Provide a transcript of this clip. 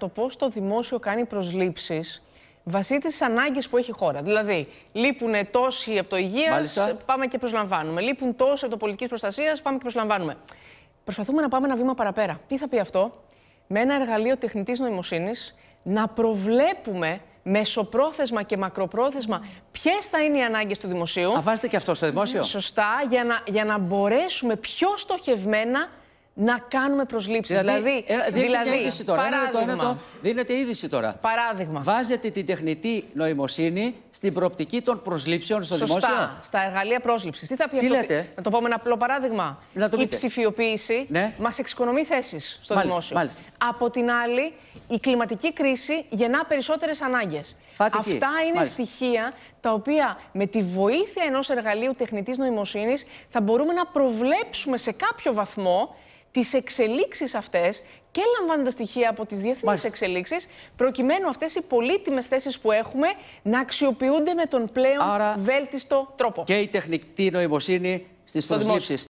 το πώς το δημόσιο κάνει προσλήψεις βασίζεται στις ανάγκες που έχει η χώρα. Δηλαδή, λείπουν τόσοι από το υγείας, πάμε και προσλαμβάνουμε. Λείπουν τόσοι από το πολιτικής προστασίας, πάμε και προσλαμβάνουμε. Προσπαθούμε να πάμε ένα βήμα παραπέρα. Τι θα πει αυτό, με ένα εργαλείο τεχνητής νοημοσύνης να προβλέπουμε μεσοπρόθεσμα και μακροπρόθεσμα ποιες θα είναι οι ανάγκες του δημοσίου. Να βάζετε και αυτό στο δημόσιο. Σωστά, για να, για να μπορέσουμε πιο στοχευμένα να κάνουμε προσλήψεις. Δηλαδή, δηλαδή, δηλαδή είδηση τώρα. Παράδειγμα. το, ένα το, δίνεται είδηση τώρα. Παράδειγμα. Βάζετε την τεχνητή νοημοσύνη στην προοπτική των προσλήψεων στο Σωστά. δημόσιο. Στα εργαλεία πρόσληψης. Τι θα πει αυτό. Να το πούμε ένα απλό παράδειγμα. Να το Η ψηφιοποίηση ναι. μας εξοικονομεί θέσεις στο μάλιστα, δημόσιο. Μάλιστα. Από την άλλη, η κλιματική κρίση γεννά περισσότερες ανάγκες. Αυτά είναι μάλιστα. στοιχεία τα οποία με τη βοήθεια ενός εργαλείου τεχνητής νοημοσύνης θα μπορούμε να προβλέψουμε σε κάποιο βαθμό τις εξελίξεις αυτές και λαμβάνοντας στοιχεία από τις διεθνείς εξελίξεις, προκειμένου αυτές οι πολύτιμες θέσεις που έχουμε να αξιοποιούνται με τον πλέον βέλτιστο τρόπο. Και η τεχνητή νοημοσύνη στις προσλήψει.